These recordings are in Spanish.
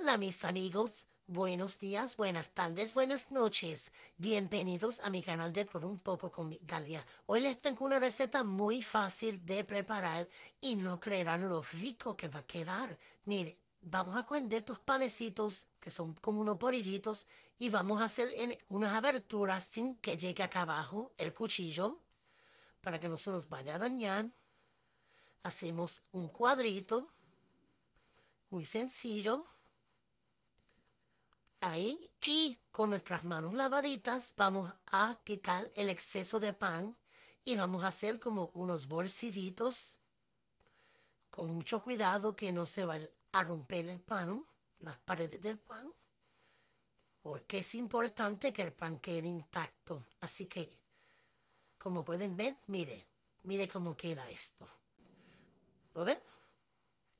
Hola mis amigos, buenos días, buenas tardes, buenas noches. Bienvenidos a mi canal de Por un poco con Italia. Hoy les tengo una receta muy fácil de preparar y no creerán lo rico que va a quedar. Mire, vamos a coger estos panecitos que son como unos porillitos, y vamos a hacer unas aberturas sin que llegue acá abajo el cuchillo para que no se nos vaya a dañar. Hacemos un cuadrito muy sencillo. Ahí, y con nuestras manos lavaditas vamos a quitar el exceso de pan y vamos a hacer como unos bolsillitos con mucho cuidado que no se va a romper el pan, las paredes del pan, porque es importante que el pan quede intacto. Así que, como pueden ver, mire, mire cómo queda esto. ¿Lo ven?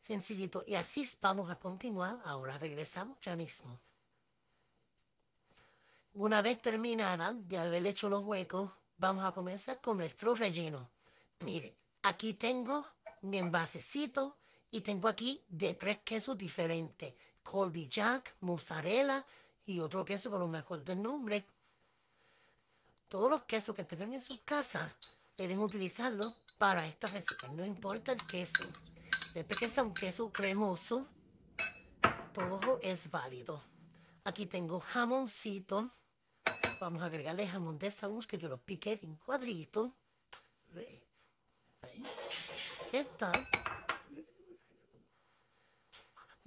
Sencillito. Y así vamos a continuar. Ahora regresamos ya mismo. Una vez terminada de haber hecho los huecos, vamos a comenzar con nuestro relleno. Mire, aquí tengo mi envasecito y tengo aquí de tres quesos diferentes. Colby Jack, mozzarella y otro queso con lo mejor del nombre. Todos los quesos que tengan en su casa pueden utilizarlos para esta receta. No importa el queso. Después que sea un queso cremoso, todo es válido. Aquí tengo jamoncito. Vamos a agregarle jamón de esta que yo lo piqué en cuadritos. ¿Qué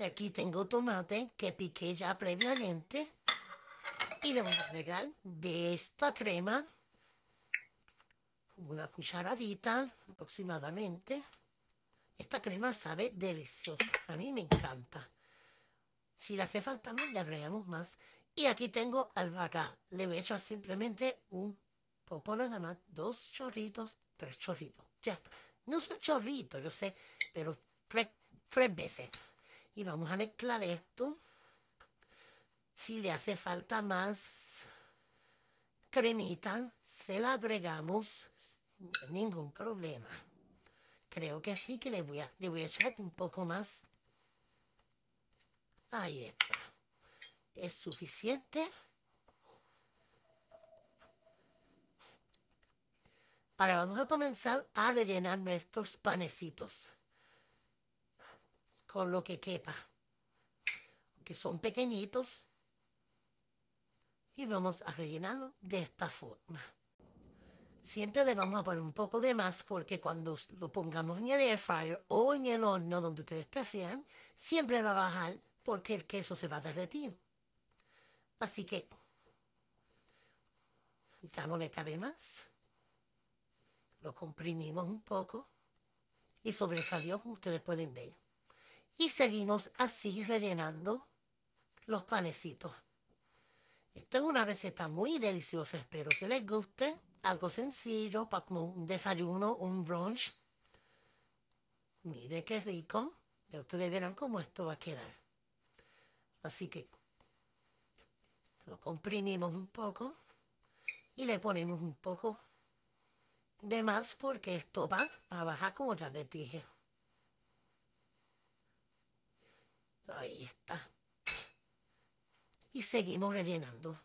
Aquí tengo tomate que piqué ya previamente. Y le vamos a agregar de esta crema una cucharadita aproximadamente. Esta crema sabe deliciosa. A mí me encanta. Si le hace falta más, le agregamos más. Y aquí tengo albahaca. Le voy a echar simplemente un poco nada más, dos chorritos, tres chorritos. Ya, no son chorritos, yo sé, pero tres, tres veces. Y vamos a mezclar esto. Si le hace falta más cremita, se la agregamos, ningún problema. Creo que sí que le voy a, le voy a echar un poco más. Ahí está es suficiente Para vamos a comenzar a rellenar nuestros panecitos con lo que quepa, que son pequeñitos. Y vamos a rellenarlo de esta forma. Siempre le vamos a poner un poco de más porque cuando lo pongamos en el air fryer o en el horno, donde ustedes prefieran, siempre va a bajar porque el queso se va a derretir. Así que ya no le cabe más. Lo comprimimos un poco y sobre el después como ustedes pueden ver. Y seguimos así rellenando los panecitos. Esta es una receta muy deliciosa, espero que les guste. Algo sencillo, para como un desayuno, un brunch. Miren qué rico. Ya ustedes verán cómo esto va a quedar. Así que lo comprimimos un poco y le ponemos un poco de más porque esto va a bajar como ya les dije. Ahí está. Y seguimos rellenando.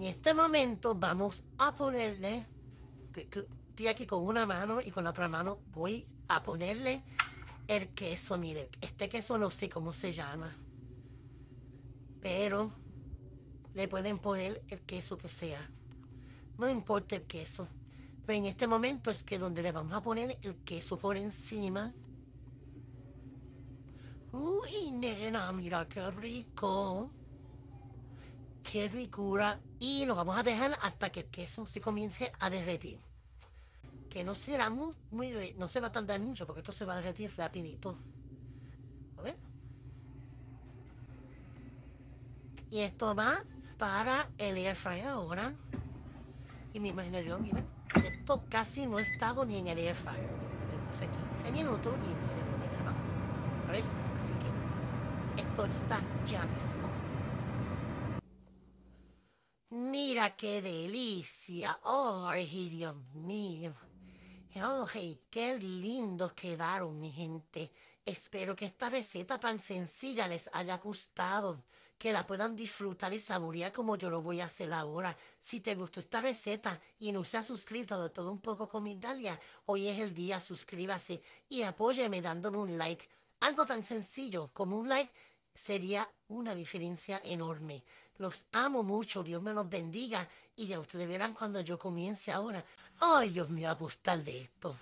En este momento vamos a ponerle, estoy aquí con una mano y con la otra mano voy a ponerle el queso. Mire, este queso no sé cómo se llama, pero le pueden poner el queso que sea. No importa el queso. Pero en este momento es que donde le vamos a poner el queso por encima. Uy, nena, mira qué rico. Qué ricura y lo vamos a dejar hasta que el queso se comience a derretir. Que no será muy, no se va a tardar mucho porque esto se va a derretir rapidito. A ver. Y esto va para el air fryer ahora. Y me imagino yo, miren, esto casi no está estado ni en el air fryer. Tenemos aquí 15 este minutos y miren, no me Así que esto está ya mismo. qué delicia. Ay, Dios mío. ¡Oh, qué lindo quedaron, mi gente. Espero que esta receta tan sencilla les haya gustado, que la puedan disfrutar y saborear como yo lo voy a hacer ahora. Si te gustó esta receta y no se suscrito de todo un poco con italia hoy es el día, suscríbase y apóyeme dándome un like. Algo tan sencillo como un like sería una diferencia enorme. Los amo mucho, Dios me los bendiga y ya ustedes verán cuando yo comience ahora. Ay, Dios mío, a gustar de esto.